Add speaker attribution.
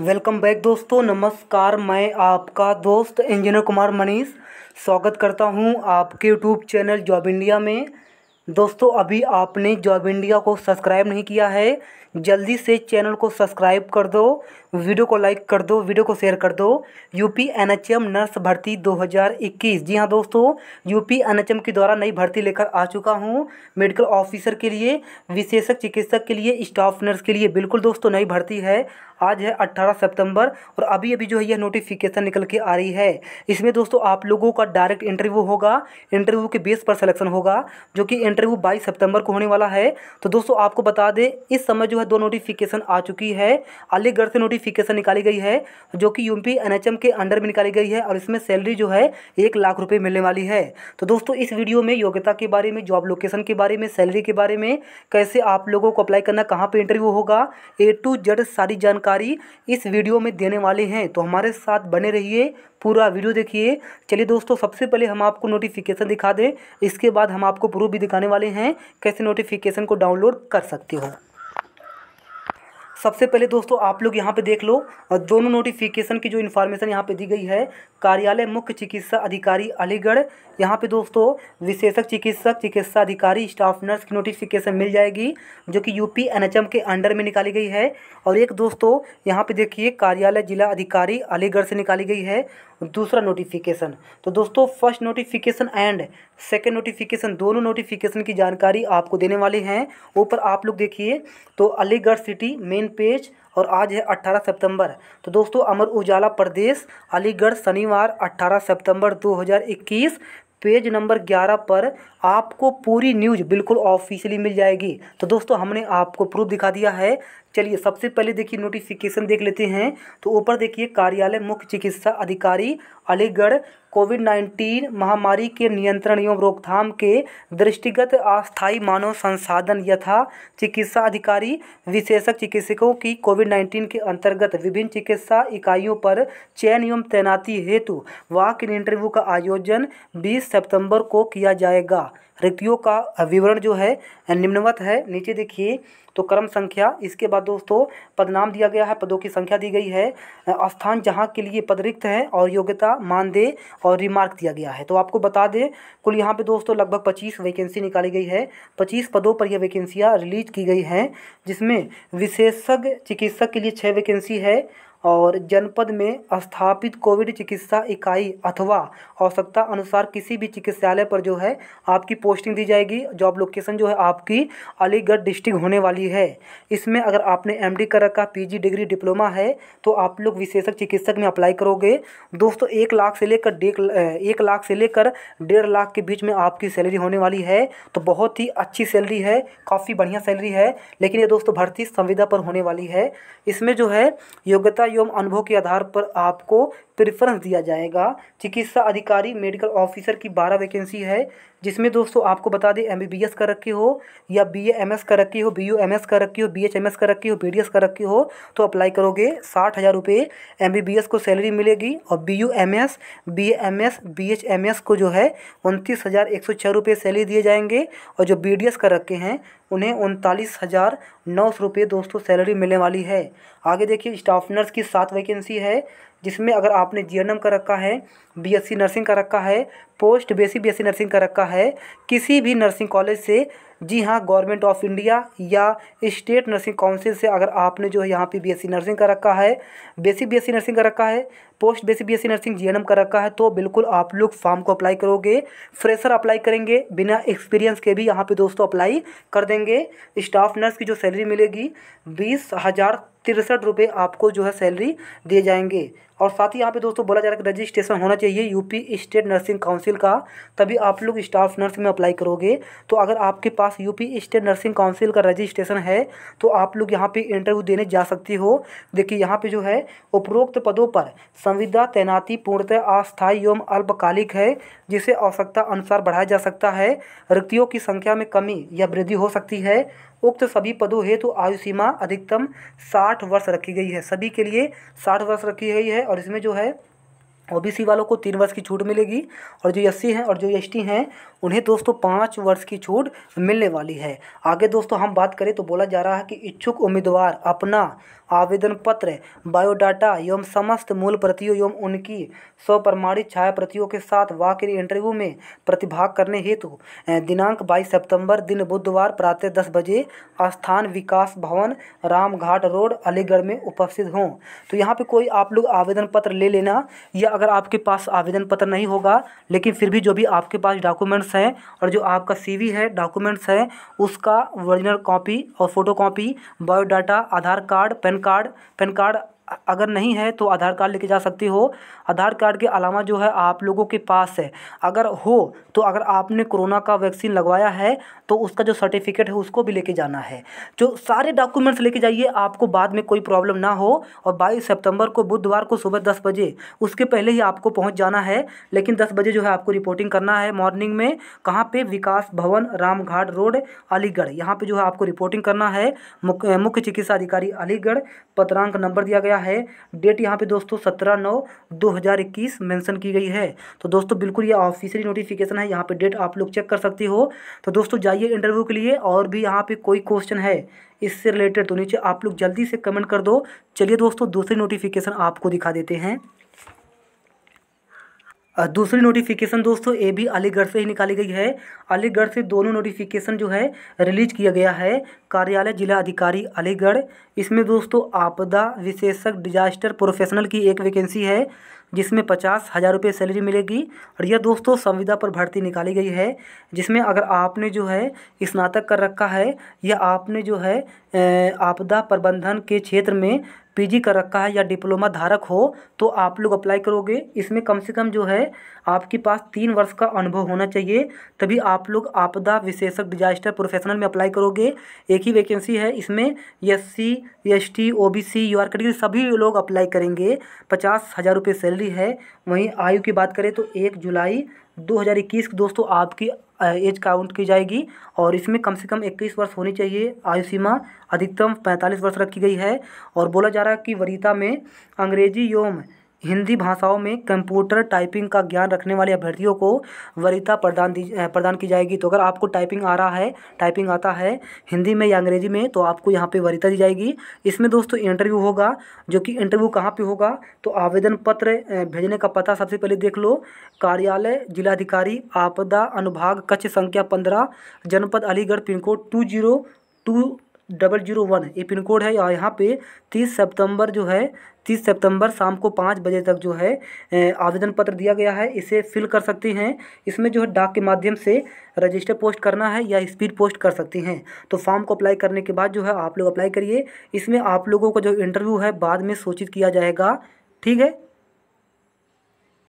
Speaker 1: welcome back दोस्तों नमस्कार मैं आपका दोस्त इंजीनियर कुमार मनीष स्वागत करता हूं आपके यूट्यूब चैनल जॉब इंडिया में दोस्तों अभी आपने जॉब इंडिया को सब्सक्राइब नहीं किया है जल्दी से चैनल को सब्सक्राइब कर दो वीडियो को लाइक कर दो वीडियो को शेयर कर दो यूपी एनएचएम नर्स भर्ती 2021 जी हाँ दोस्तों यूपी एनएचएम के द्वारा नई भर्ती लेकर आ चुका हूँ मेडिकल ऑफिसर के लिए विशेषक चिकित्सक के लिए स्टाफ नर्स के लिए बिल्कुल दोस्तों नई भर्ती है आज है 18 सितंबर और अभी अभी जो है यह नोटिफिकेशन निकल के आ रही है इसमें दोस्तों आप लोगों का डायरेक्ट इंटरव्यू होगा इंटरव्यू के बेस पर सिलेक्शन होगा जो कि इंटरव्यू बाईस सितंबर को होने वाला है तो दोस्तों आपको बता दें इस समय जो है दो नोटिफिकेशन आ चुकी है अलीगढ़ से नोटिफिकेशन निकाली गई है जो कि यूपी एन के अंडर में निकाली गई है और इसमें सैलरी जो है एक लाख रुपये मिलने वाली है तो दोस्तों इस वीडियो में योग्यता के बारे में जॉब लोकेशन के बारे में सैलरी के बारे में कैसे आप लोगों को अप्लाई करना कहाँ पर इंटरव्यू होगा ए टू जेड सारी जानकारी जानकारी इस वीडियो में देने वाले हैं तो हमारे साथ बने रहिए पूरा वीडियो देखिए चलिए दोस्तों सबसे पहले हम आपको नोटिफिकेशन दिखा दें इसके बाद हम आपको प्रूफ भी दिखाने वाले हैं कैसे नोटिफिकेशन को डाउनलोड कर सकते हो सबसे पहले दोस्तों आप लोग यहाँ पे देख लो दोनों नोटिफिकेशन की जो इन्फॉर्मेशन यहाँ पे दी गई है कार्यालय मुख्य चिकित्सा अधिकारी अलीगढ़ यहाँ पे दोस्तों विशेषक चिकित्सक चिकित्सा अधिकारी स्टाफ नर्स की नोटिफिकेशन मिल जाएगी जो कि यूपी एनएचएम के अंडर में निकाली गई है और एक दोस्तों यहाँ पे देखिए कार्यालय जिला अधिकारी अलीगढ़ से निकाली गई है दूसरा नोटिफिकेशन तो दोस्तों first notification and second notification दोनों नोटिफिकेशन की जानकारी आपको देने वाले हैं ऊपर आप लोग देखिए तो अलीगढ़ सिटी मेन पेज और आज है 18 सितंबर तो दोस्तों अमर उजाला प्रदेश अलीगढ़ शनिवार 18 सितंबर 2021 पेज नंबर 11 पर आपको पूरी न्यूज बिल्कुल ऑफिशियली मिल जाएगी तो दोस्तों हमने आपको प्रूफ दिखा दिया है चलिए सबसे पहले देखिए नोटिफिकेशन देख लेते हैं तो ऊपर देखिए कार्यालय मुख्य चिकित्सा अधिकारी अलीगढ़ कोविड नाइन्टीन महामारी के नियंत्रण एवं रोकथाम के दृष्टिगत अस्थायी मानव संसाधन यथा चिकित्सा अधिकारी विशेषक चिकित्सकों की कोविड नाइन्टीन के अंतर्गत विभिन्न चिकित्सा इकाइयों पर चयन एवं तैनाती हेतु वाक इन इंटरव्यू का आयोजन 20 सितंबर को किया जाएगा रिक्तियों का विवरण जो है निम्नवत है नीचे देखिए तो क्रम संख्या इसके बाद बाद दोस्तों पदनाम दिया गया है पदों की संख्या दी गई है स्थान जहाँ के लिए पद रिक्त है और योग्यता मानदेय और रिमार्क दिया गया है तो आपको बता दें कुल यहाँ पे दोस्तों लगभग पच्चीस वैकेंसी निकाली गई है पच्चीस पदों पर यह वैकेंसियाँ रिलीज की गई हैं जिसमें विशेषज्ञ चिकित्सक के लिए छः वैकेंसी है और जनपद में स्थापित कोविड चिकित्सा इकाई अथवा आवश्यकता अनुसार किसी भी चिकित्सालय पर जो है आपकी पोस्टिंग दी जाएगी जॉब लोकेशन जो है आपकी अलीगढ़ डिस्ट्रिक्ट होने वाली है इसमें अगर आपने एमडी कर रखा पीजी डिग्री डिप्लोमा है तो आप लोग विशेषक चिकित्सक में अप्लाई करोगे दोस्तों एक लाख से लेकर एक लाख से लेकर डेढ़ लाख के बीच में आपकी सैलरी होने वाली है तो बहुत ही अच्छी सैलरी है काफ़ी बढ़िया सैलरी है लेकिन ये दोस्तों भर्ती संविदा पर होने वाली है इसमें जो है योग्यता एवं अनुभव के आधार पर आपको प्रेफरेंस दिया जाएगा चिकित्सा अधिकारी मेडिकल ऑफिसर की बारह वैकेंसी है जिसमें दोस्तों आपको बता दें एम बी कर रखी हो या बी एम कर रखी हो बी यू कर रखी हो बी एच कर रखी हो बी डी कर रखी हो तो अप्लाई करोगे साठ हज़ार रुपये एम को सैलरी मिलेगी और B U M S B M S B H M S को जो है उनतीस हज़ार एक सौ छः रुपये सैलरी दिए जाएंगे और जो बी डी एस कर रखे हैं उन्हें उनतालीस हज़ार नौ सौ रुपये दोस्तों सैलरी मिलने वाली है आगे देखिए स्टाफ नर्स की सात वैकेंसी है जिसमें अगर आपने जी एन एम का रखा है बीएससी नर्सिंग का रखा है पोस्ट बेसिक बीएससी नर्सिंग का रखा है किसी भी नर्सिंग कॉलेज से जी हाँ गवर्नमेंट ऑफ इंडिया या स्टेट नर्सिंग काउंसिल से अगर आपने जो है यहाँ पे बीएससी नर्सिंग का रखा है बेसिक बीएससी नर्सिंग का रखा है post basic BSc nursing GNM का रखा है तो बिल्कुल आप लोग फॉर्म को अप्लाई करोगे फ्रेशर अप्लाई करेंगे बिना एक्सपीरियंस के भी यहाँ पर दोस्तों अप्लाई कर देंगे स्टाफ नर्स की जो सैलरी मिलेगी बीस हज़ार तिरसठ रुपये आपको जो है सैलरी दिए जाएंगे और साथ ही यहाँ पे दोस्तों बोला जा रहा है कि रजिस्ट्रेशन होना चाहिए यूपी स्टेट नर्सिंग काउंसिल का तभी आप लोग स्टाफ नर्स में अप्लाई करोगे तो अगर आपके पास यूपी स्टेट नर्सिंग काउंसिल का रजिस्ट्रेशन है तो आप लोग यहाँ पे इंटरव्यू देने जा सकती हो देखिए यहाँ पे जो है उपरोक्त पदों पर संविदा तैनाती पूर्णतः अस्थायी एवं अल्पकालिक है जिसे आवश्यकता अनुसार बढ़ाया जा सकता है रिक्तियों की संख्या में कमी या वृद्धि हो सकती है उक्त सभी पदों हेतु तो आयु सीमा अधिकतम साठ वर्ष रखी गई है सभी के लिए साठ वर्ष रखी गई है और इसमें जो है ओबीसी वालों को तीन वर्ष की छूट मिलेगी और जो एस हैं और जो एस हैं उन्हें दोस्तों पाँच वर्ष की छूट मिलने वाली है आगे दोस्तों हम बात करें तो बोला जा रहा है कि इच्छुक उम्मीदवार अपना आवेदन पत्र बायोडाटा एवं समस्त मूल प्रतियों एवं उनकी स्वप्रमाणित छाया प्रतियों के साथ वाक्य इंटरव्यू में प्रतिभाग करने हेतु दिनांक 22 सितंबर दिन बुधवार प्रातः दस बजे स्थान विकास भवन रामघाट रोड अलीगढ़ में उपस्थित हों तो यहाँ पे कोई आप लोग आवेदन पत्र ले लेना या अगर आपके पास आवेदन पत्र नहीं होगा लेकिन फिर भी जो भी आपके पास डॉक्यूमेंट्स हैं और जो आपका सी है डॉक्यूमेंट्स हैं उसका ओरिजिनल कॉपी और photo copy biodata Aadhaar card PAN card PAN card अगर नहीं है तो आधार कार्ड लेके जा सकती हो आधार कार्ड के अलावा जो है आप लोगों के पास है अगर हो तो अगर आपने कोरोना का वैक्सीन लगवाया है तो उसका जो सर्टिफिकेट है उसको भी लेके जाना है जो सारे डॉक्यूमेंट्स लेके जाइए आपको बाद में कोई प्रॉब्लम ना हो और बाईस सितंबर को बुधवार को सुबह दस बजे उसके पहले ही आपको पहुँच जाना है लेकिन दस बजे जो है आपको रिपोर्टिंग करना है मॉर्निंग में कहाँ पर विकास भवन रामघाट रोड अलीगढ़ यहाँ पर जो है आपको रिपोर्टिंग करना है मुख्य चिकित्सा अधिकारी अलीगढ़ पत्रांक नंबर दिया गया है डेट यहाँ पे दोस्तों सत्रह नौ दो हज़ार इक्कीस मैंसन की गई है तो दोस्तों बिल्कुल ये ऑफिशियली नोटिफिकेशन है यहाँ पे डेट आप लोग चेक कर सकते हो तो दोस्तों जाइए इंटरव्यू के लिए और भी यहाँ पे कोई क्वेश्चन है इससे रिलेटेड तो नीचे आप लोग जल्दी से कमेंट कर दो चलिए दोस्तों दूसरी नोटिफिकेशन आपको दिखा देते हैं दूसरी नोटिफिकेशन दोस्तों ये भी अलीगढ़ से ही निकाली गई है अलीगढ़ से दोनों नोटिफिकेशन जो है रिलीज किया गया है कार्यालय जिला अधिकारी अलीगढ़ इसमें दोस्तों आपदा विशेषक डिजास्टर प्रोफेशनल की एक वैकेंसी है जिसमें पचास हज़ार रुपये सैलरी मिलेगी और यह दोस्तों संविदा पर भर्ती निकाली गई है जिसमें अगर आपने जो है स्नातक कर रखा है या आपने जो है आपदा प्रबंधन के क्षेत्र में पीजी कर रखा है या डिप्लोमा धारक हो तो आप लोग अप्लाई करोगे इसमें कम से कम जो है आपके पास तीन वर्ष का अनुभव होना चाहिए तभी आप लोग आपदा विशेषक डिजास्टर प्रोफेशनल में अप्लाई करोगे एक ही वैकेंसी है इसमें S C S T O B C U R category सभी लोग अप्लाई करेंगे पचास हज़ार रुपये सैलरी है वहीं आयु की बात करें तो एक जुलाई दो हज़ार इक्कीस दोस्तों आपकी एज काउंट की जाएगी और इसमें कम से कम इक्कीस वर्ष होनी चाहिए आयु सीमा अधिकतम पैंतालीस वर्ष रखी गई है और बोला जा रहा है कि वरीता में अंग्रेजी योम हिंदी भाषाओं में कंप्यूटर टाइपिंग का ज्ञान रखने वाले अभ्यर्थियों को वरीयता प्रदान दी प्रदान की जाएगी तो अगर आपको टाइपिंग आ रहा है टाइपिंग आता है हिंदी में या अंग्रेजी में तो आपको यहाँ पे वरीयता दी जाएगी इसमें दोस्तों इंटरव्यू होगा जो कि इंटरव्यू कहाँ पे होगा तो आवेदन पत्र भेजने का पता सबसे पहले देख लो कार्यालय जिलाधिकारी आपदा अनुभाग कक्ष संख्या पंद्रह जनपद Aligarh pin code two zero two double zero one ये पिन कोड है और यहाँ पे तीस सितंबर जो है तीस सितंबर शाम को पाँच बजे तक जो है आवेदन पत्र दिया गया है इसे फिल कर सकती हैं इसमें जो है डाक के माध्यम से रजिस्टर पोस्ट करना है या स्पीड पोस्ट कर सकती हैं तो फॉर्म को अप्लाई करने के बाद जो है आप लोग अप्लाई करिए इसमें आप लोगों का जो इंटरव्यू है बाद में सूचित किया जाएगा ठीक है